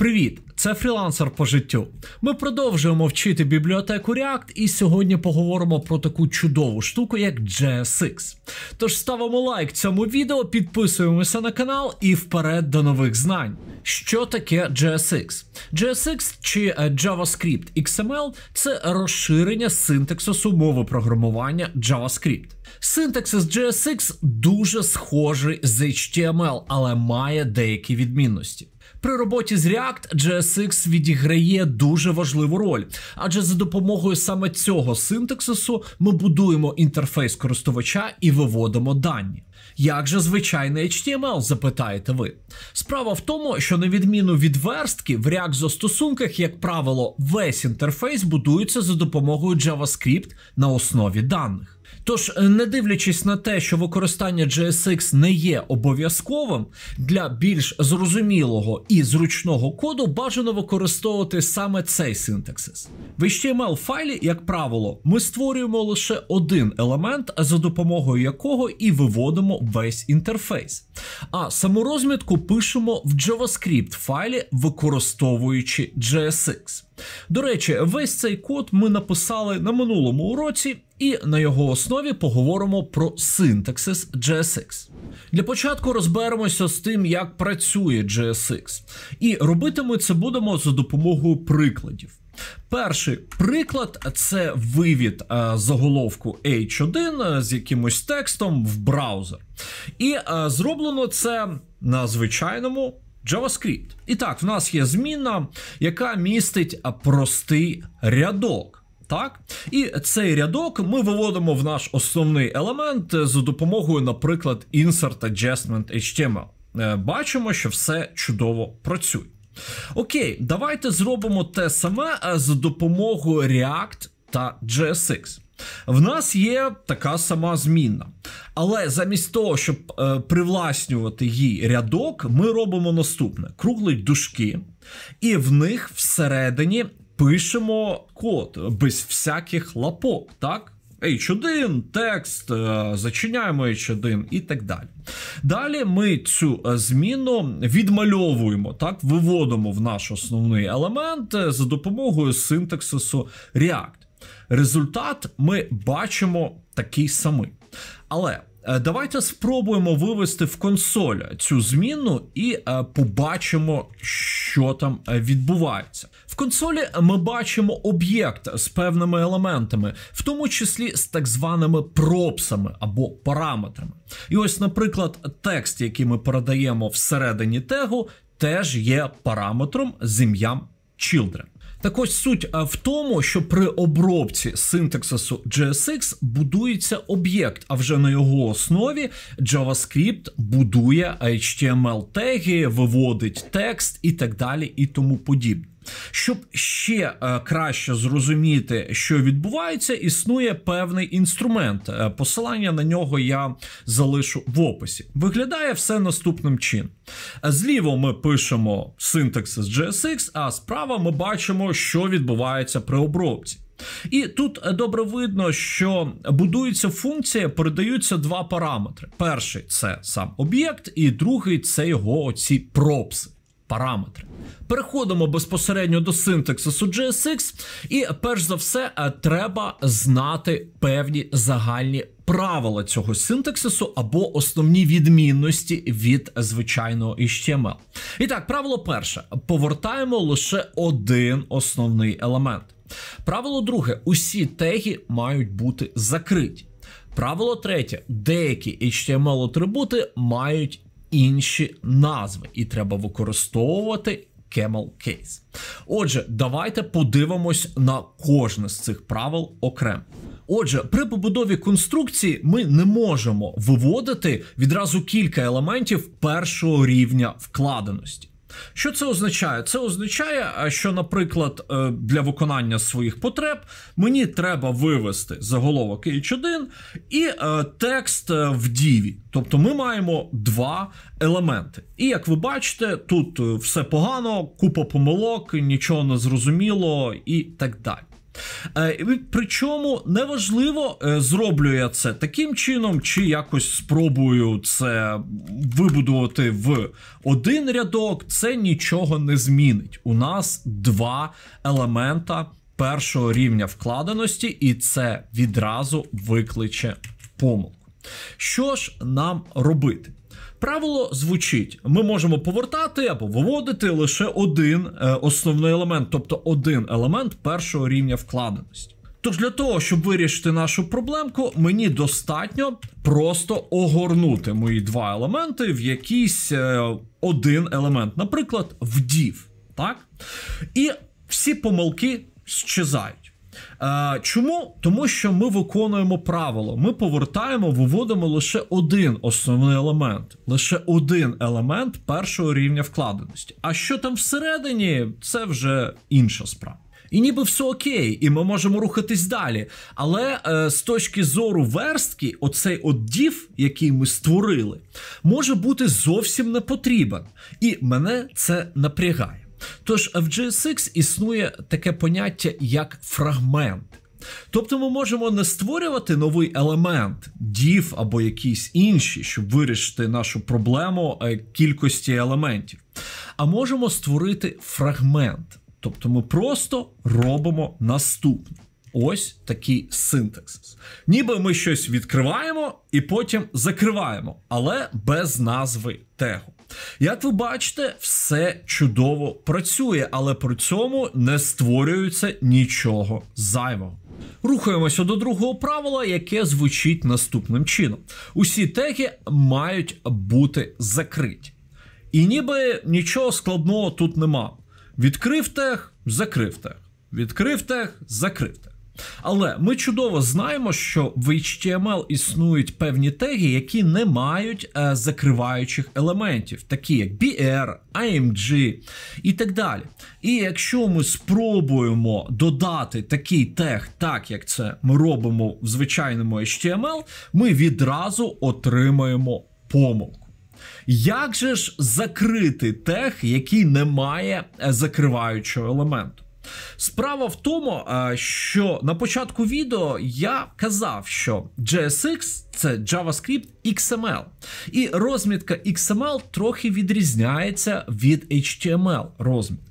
Привіт, це фрілансер по життю. Ми продовжуємо вчити бібліотеку React і сьогодні поговоримо про таку чудову штуку, як JSX. Тож ставимо лайк цьому відео, підписуємося на канал і вперед до нових знань. Що таке JSX? JSX чи е, JavaScript XML це розширення синтаксису мови програмування JavaScript. Синтаксис JSX дуже схожий з HTML, але має деякі відмінності. При роботі з React GSX відіграє дуже важливу роль, адже за допомогою саме цього синтаксису ми будуємо інтерфейс користувача і виводимо дані. Як же звичайний HTML, запитаєте ви? Справа в тому, що на відміну від верстки, в React застосунках, як правило, весь інтерфейс будується за допомогою JavaScript на основі даних. Тож, е, не дивлячись на те, що використання GSX не є обов'язковим, для більш зрозумілого і зручного коду бажано використовувати саме цей синтаксис. В HTML файлі, як правило, ми створюємо лише один елемент, за допомогою якого і виводимо весь інтерфейс. А саму розмітку пишемо в JavaScript файлі, використовуючи GSX. До речі, весь цей код ми написали на минулому уроці, і на його основі поговоримо про синтаксис JSX. Для початку розберемося з тим, як працює JSX. І робити ми це будемо за допомогою прикладів. Перший приклад це вивід е, заголовку H1 е, з якимось текстом в браузер. І е, зроблено це на звичайному JavaScript. І так, в нас є зміна, яка містить простий рядок. Так, і цей рядок ми виводимо в наш основний елемент за допомогою, наприклад, Insert Adjustment HTML. Е, бачимо, що все чудово працює. Окей, давайте зробимо те саме е, за допомогою React та JSX. В нас є така сама змінна. Але замість того, щоб е, привласнювати їй рядок, ми робимо наступне: круглі дужки, і в них всередині пишемо код без всяких лапок, так? H1, текст, е, зачиняємо H1 і так далі. Далі ми цю е, зміну відмальовуємо, так, виводимо в наш основний елемент е, за допомогою синтаксису React. Результат ми бачимо такий самий. Але Е, давайте спробуємо вивести в консоль цю зміну і е, побачимо, що там е, відбувається. В консолі ми бачимо об'єкт з певними елементами, в тому числі з так званими пропсами або параметрами. І ось, наприклад, текст, який ми передаємо всередині тегу, теж є параметром з ім'ям children. Так ось суть в тому, що при обробці синтаксису JSX будується об'єкт, а вже на його основі JavaScript будує HTML теги, виводить текст і так далі, і тому подібне. Щоб ще е, краще зрозуміти, що відбувається, існує певний інструмент. Е, посилання на нього я залишу в описі. Виглядає все наступним чином. Зліво ми пишемо синтаксис GSX, а справа ми бачимо, що відбувається при обробці. І тут е, добре видно, що будується функція, передаються два параметри. Перший це сам об'єкт, і другий це його оці пропси, параметри. Переходимо безпосередньо до синтаксису JSX, і перш за все, е, треба знати певні загальні. Правила цього синтаксису або основні відмінності від звичайного HTML. І так, правило перше: повертаємо лише один основний елемент. Правило друге: усі теги мають бути закриті. Правило третє: деякі HTML-атрибути мають інші назви, і треба використовувати Camel Case. Отже, давайте подивимось на кожне з цих правил окремо. Отже, при побудові конструкції ми не можемо виводити відразу кілька елементів першого рівня вкладеності. Що це означає? Це означає, е, що, наприклад, е, для виконання своїх потреб мені треба вивести заголовок H1 і е, текст в діві. Тобто ми маємо два елементи. І як ви бачите, тут все погано, купа помилок, нічого не зрозуміло і так далі. Е, причому неважливо, е, зроблю я це таким чином, чи якось спробую це вибудувати в один рядок. Це нічого не змінить. У нас два елемента першого рівня вкладеності, і це відразу викличе помилку. Що ж нам робити? Правило звучить: ми можемо повертати або виводити лише один е, основний елемент, тобто один елемент першого рівня вкладеності. Тож для того, щоб вирішити нашу проблемку, мені достатньо просто огорнути мої два елементи в якийсь е, один елемент, наприклад, вдів. Так? І всі помилки щезають. Е, чому? Тому що ми виконуємо правило. Ми повертаємо, виводимо лише один основний елемент, лише один елемент першого рівня вкладеності. А що там всередині, це вже інша справа. І ніби все окей, і ми можемо рухатись далі. Але е, з точки зору верстки, оцей отдів, який ми створили, може бути зовсім не потрібен. І мене це напрягає. Тож в GSX існує таке поняття як фрагмент. Тобто ми можемо не створювати новий елемент дів або якісь інші, щоб вирішити нашу проблему е, кількості елементів, а можемо створити фрагмент. Тобто ми просто робимо наступне. Ось такий синтаксис. Ніби ми щось відкриваємо і потім закриваємо, але без назви тегу. Як ви бачите, все чудово працює, але при цьому не створюється нічого зайвого. Рухаємося до другого правила, яке звучить наступним чином: усі теги мають бути закриті. І ніби нічого складного тут нема. Відкрив тег, закрив тег. Відкрив тег, закрив тег. Але ми чудово знаємо, що в HTML існують певні теги, які не мають е, закриваючих елементів, такі як BR, AMG і так далі. І якщо ми спробуємо додати такий тег, так як це ми робимо в звичайному HTML, ми відразу отримаємо помилку. Як же ж закрити тег, який не має е, закриваючого елементу? Справа в тому, е, що на початку відео я казав, що JSX це JavaScript XML. І розмітка XML трохи відрізняється від HTML розмітки.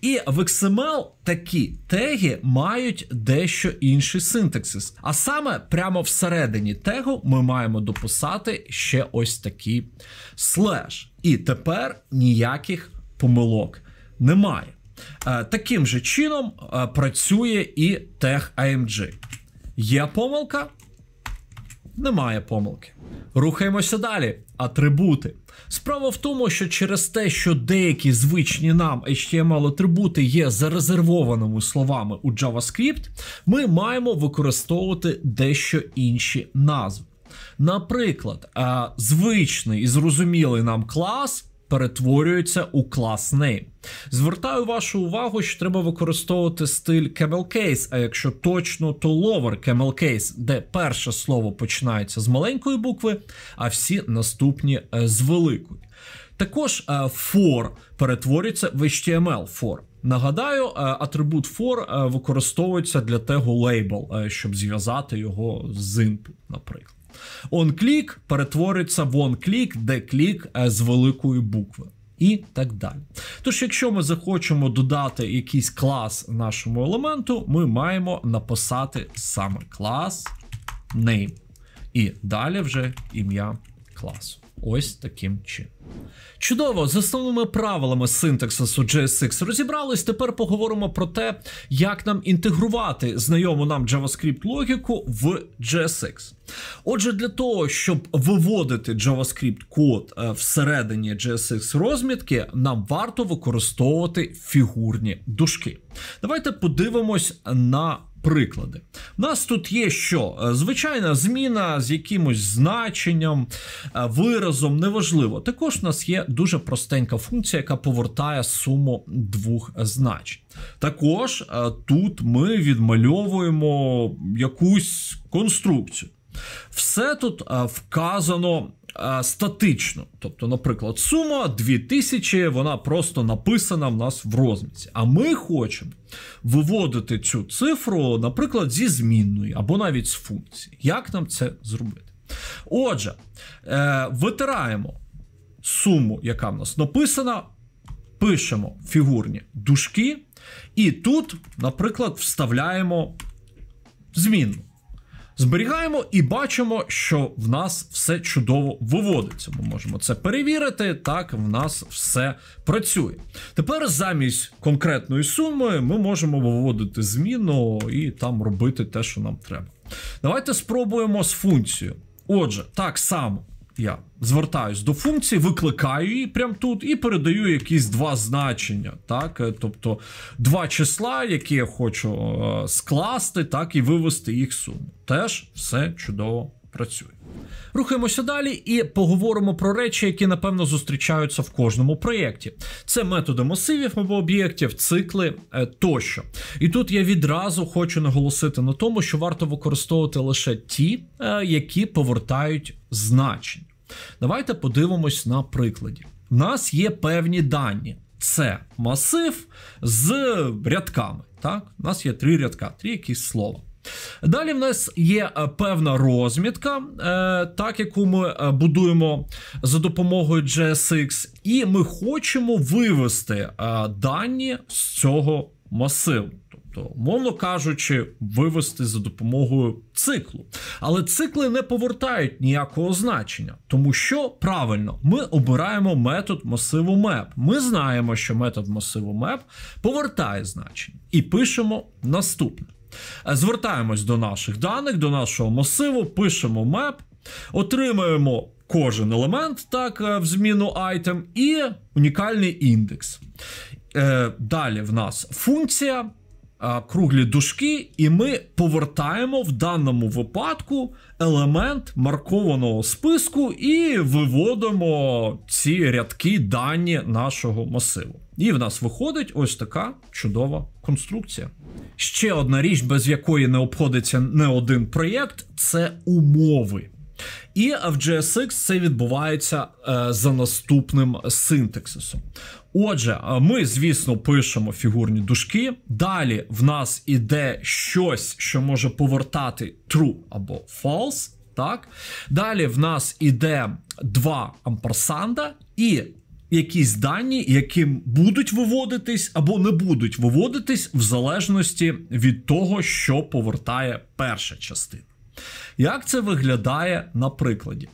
І в XML такі теги мають дещо інший синтаксис. А саме прямо всередині тегу ми маємо дописати ще ось такий слеш. І тепер ніяких помилок немає. Е, таким же чином е, працює і тех AMG. Є помилка? Немає помилки. Рухаємося далі. Атрибути. Справа в тому, що через те, що деякі звичні нам HTML-атрибути є зарезервованими словами у JavaScript, ми маємо використовувати дещо інші назви. Наприклад, е, звичний і зрозумілий нам клас перетворюється у клас name. Звертаю вашу увагу, що треба використовувати стиль camel case, а якщо точно, то lower camel case, де перше слово починається з маленької букви, а всі наступні е, з великої. Також е, for перетворюється в HTML for. Нагадаю, е, атрибут for використовується для того лейбл, щоб зв'язати його з input, наприклад. OnClick перетвориться в OnClick, де клік е, з великої букви. І так далі. Тож, якщо ми захочемо додати якийсь клас нашому елементу, ми маємо написати саме клас name. І далі вже ім'я класу. Ось таким чином. Чудово, з основними правилами синтаксису JSX розібрались. Тепер поговоримо про те, як нам інтегрувати знайому нам JavaScript логіку в JSX. Отже, для того, щоб виводити JavaScript код е, всередині JSX розмітки, нам варто використовувати фігурні дужки. Давайте подивимось на приклади. У нас тут є що? Е, звичайна зміна з якимось значенням, е, виразом, неважливо. Також у нас є дуже простенька функція, яка повертає суму двох значень. Також е, тут ми відмальовуємо якусь конструкцію. Все тут вказано статично. Тобто, наприклад, сума 2000, вона просто написана в нас в розміці. А ми хочемо виводити цю цифру, наприклад, зі змінної або навіть з функції. Як нам це зробити? Отже, е, витираємо суму, яка в нас написана, пишемо фігурні дужки, і тут, наприклад, вставляємо змінну. Зберігаємо і бачимо, що в нас все чудово виводиться. Ми можемо це перевірити. Так, в нас все працює. Тепер замість конкретної суми ми можемо виводити зміну і там робити те, що нам треба. Давайте спробуємо з функцією. Отже, так само я звертаюсь до функції, викликаю її прямо тут і передаю якісь два значення. так е, Тобто два числа, які я хочу е, скласти, так і вивести їх суму. Теж все чудово працює. Рухаємося далі і поговоримо про речі, які напевно зустрічаються в кожному проєкті. Це методи масивів або об'єктів, цикли е, тощо. І тут я відразу хочу наголосити на тому, що варто використовувати лише ті, е, які повертають значення. Давайте подивимось на прикладі. У нас є певні дані. Це масив з рядками. Так, у нас є три рядка, три якісь слова. Далі в нас є е, певна розмітка, е, так яку ми е, будуємо за допомогою GSX, і ми хочемо вивести дані з цього масиву. Тобто, мовно кажучи, вивести за допомогою циклу. Але цикли не повертають ніякого значення, тому що правильно ми обираємо метод масиву map. Ми знаємо, що метод масиву map повертає значення, і пишемо наступне. Е, звертаємось до наших даних, до нашого масиву, пишемо map, отримуємо кожен елемент так, е, в зміну item і унікальний індекс. Е, далі в нас функція. Е, круглі дужки, і ми повертаємо в даному випадку елемент маркованого списку і виводимо ці рядки дані нашого масиву. І в нас виходить ось така чудова конструкція. Ще одна річ, без якої не обходиться не один проєкт, це умови. І в GSX це відбувається е, за наступним синтаксисом. Отже, е, ми, звісно, пишемо фігурні дужки. Далі в нас іде щось, що може повертати true або false. Так? Далі в нас іде два амперсанда і якісь дані, яким будуть виводитись або не будуть виводитись в залежності від того, що повертає перша частина. Як це виглядає на прикладі?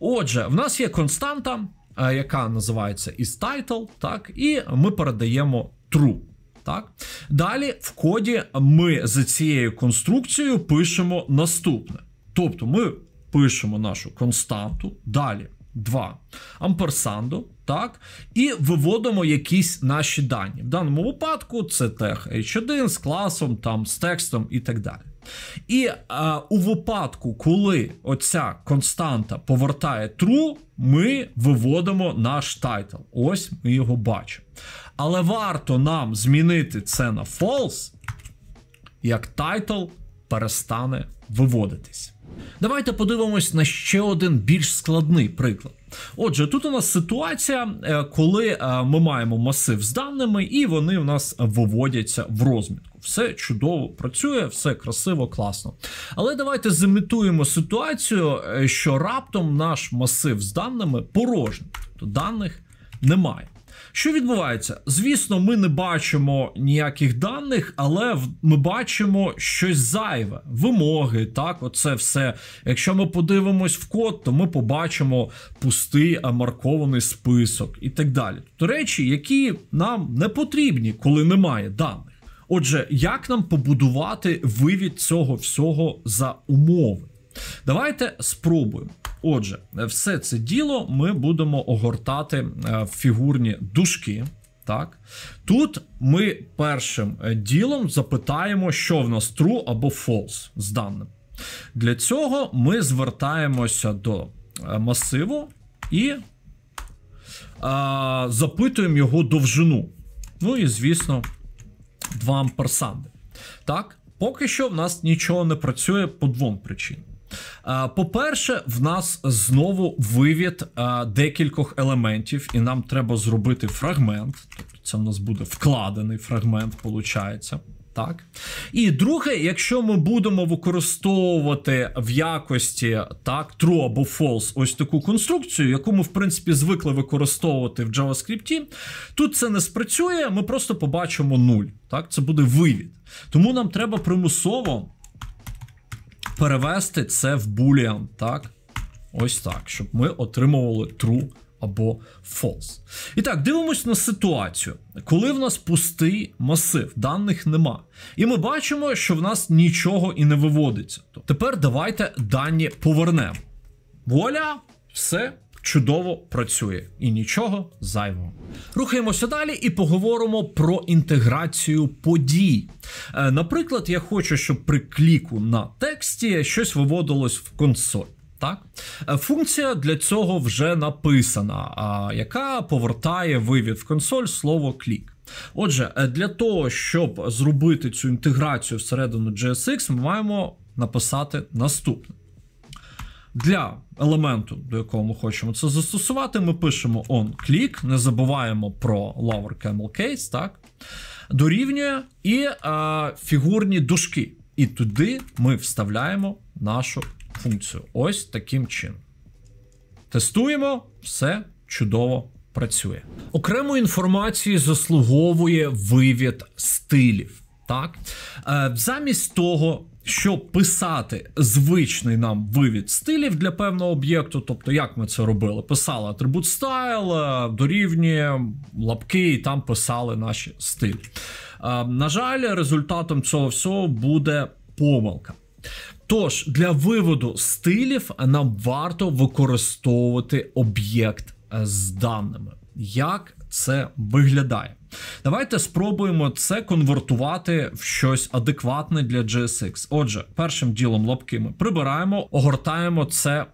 Отже, в нас є константа, е, яка називається isTitle, так, і ми передаємо true. Так, далі в коді ми за цією конструкцією пишемо наступне. Тобто ми пишемо нашу константу, далі 2 амперсанду, так, і виводимо якісь наші дані. В даному випадку це тег H1 з класом, там, з текстом і так далі. І а, е, у випадку, коли оця константа повертає true, ми виводимо наш тайтл. Ось ми його бачимо. Але варто нам змінити це на false, як тайтл перестане виводитись. Давайте подивимось на ще один більш складний приклад. Отже, тут у нас ситуація, е, коли е, ми маємо масив з даними, і вони у нас виводяться в розмітку все чудово працює, все красиво, класно. Але давайте зимітуємо ситуацію, е, що раптом наш масив з даними порожній, то тобто даних немає. Що відбувається? Звісно, ми не бачимо ніяких даних, але ми бачимо щось зайве, вимоги. Так, оце все. Якщо ми подивимось в код, то ми побачимо пустий маркований список і так далі. Тобто речі, які нам не потрібні, коли немає даних. Отже, як нам побудувати вивід цього всього за умови? Давайте спробуємо. Отже, все це діло ми будемо огортати е, в фігурні дужки. Так, тут ми першим е, ділом запитаємо, що в нас true або false з даним. Для цього ми звертаємося до е, масиву і а, запитуємо його довжину. Ну і, звісно, 2 амперсанди. Так, поки що в нас нічого не працює по двом причинам. Е, по-перше, в нас знову вивід е, декількох елементів, і нам треба зробити фрагмент. Тобто це в нас буде вкладений фрагмент, виходить. Так. І друге, якщо ми будемо використовувати в якості так, true або false ось таку конструкцію, яку ми, в принципі, звикли використовувати в JavaScript, тут це не спрацює, ми просто побачимо 0. Так, Це буде вивід. Тому нам треба примусово перевести це в boolean, так? Ось так, щоб ми отримували true або false. І так, дивимось на ситуацію, коли в нас пустий масив, даних нема. І ми бачимо, що в нас нічого і не виводиться. Тобто, тепер давайте дані повернемо. Вуаля, все. Чудово працює і нічого зайвого. Рухаємося далі і поговоримо про інтеграцію подій. Е, наприклад, я хочу, щоб при кліку на тексті щось виводилось в консоль так? Е, функція для цього вже написана, яка повертає вивід в консоль слово клік. Отже, е, для того, щоб зробити цю інтеграцію всередину GSX, ми маємо написати наступне. Для елементу, до якого ми хочемо це застосувати, ми пишемо on-click, не забуваємо про lower camel case, так? Дорівнює і е, фігурні дужки. І туди ми вставляємо нашу функцію. Ось таким чином. Тестуємо, все чудово працює. Окремо інформацію заслуговує вивід стилів. Так, е, замість того. Щоб писати звичний нам вивід стилів для певного об'єкту, тобто як ми це робили? Писали атрибут style, е, дорівнює лапки, і там писали наші стилі. Е, на жаль, результатом цього всього буде помилка. Тож для виводу стилів нам варто використовувати об'єкт е, з даними. Як це виглядає? Давайте спробуємо це конвертувати в щось адекватне для GSX. Отже, першим ділом лапки ми прибираємо, огортаємо це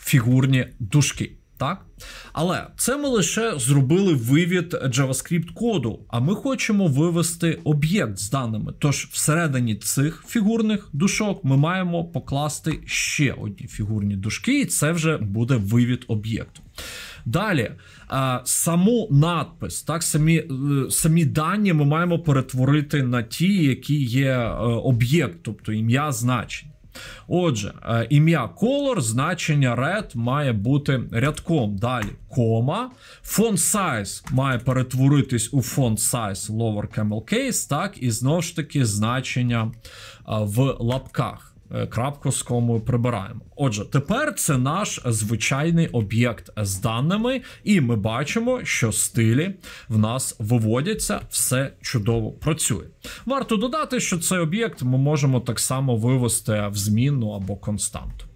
фігурні дужки. Так, але це ми лише зробили вивід javascript коду, а ми хочемо вивести об'єкт з даними. Тож всередині цих фігурних душок ми маємо покласти ще одні фігурні дужки, і це вже буде вивід об'єкту. Далі, е, саму надпис, так самі е, самі дані ми маємо перетворити на ті, які є е, об'єкт, тобто ім'я значення. Отже, е, ім'я color, значення red має бути рядком. Далі кома. Font size має перетворитись у font size lower camel case, так, і знову ж таки значення е, в лапках. Е, крапку з кому прибираємо. Отже, тепер це наш звичайний об'єкт з даними, і ми бачимо, що стилі в нас виводяться, все чудово працює. Варто додати, що цей об'єкт ми можемо так само вивести в змінну або константу.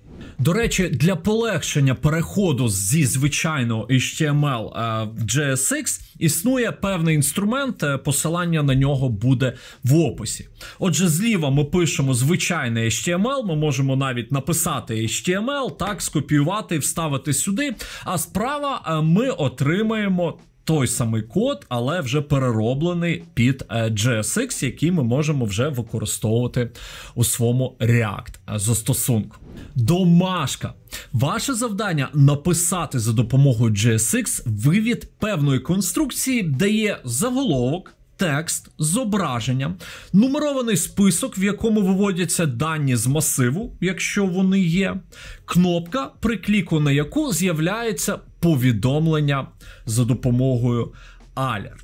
До речі, для полегшення переходу зі звичайного HTML е, в JSX існує певний інструмент, е, посилання на нього буде в описі. Отже, зліва ми пишемо звичайний HTML, ми можемо навіть написати HTML, так, скопіювати і вставити сюди. А справа е, ми отримаємо той самий код, але вже перероблений під е, GSX, який ми можемо вже використовувати у своєму React е, застосунку. Домашка. Ваше завдання написати за допомогою GSX вивід певної конструкції, де є заголовок. Текст, зображення, нумерований список, в якому виводяться дані з масиву, якщо вони є, кнопка, при кліку на яку з'являється повідомлення за допомогою Alert.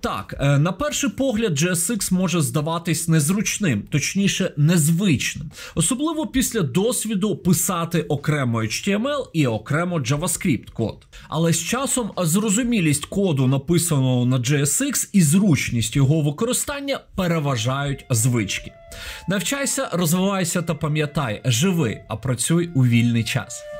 Так, е, на перший погляд, GSX може здаватись незручним, точніше, незвичним, особливо після досвіду писати окремо HTML і окремо JavaScript код. Але з часом зрозумілість коду, написаного на GSX, і зручність його використання переважають звички. Навчайся, розвивайся та пам'ятай, живи, а працюй у вільний час.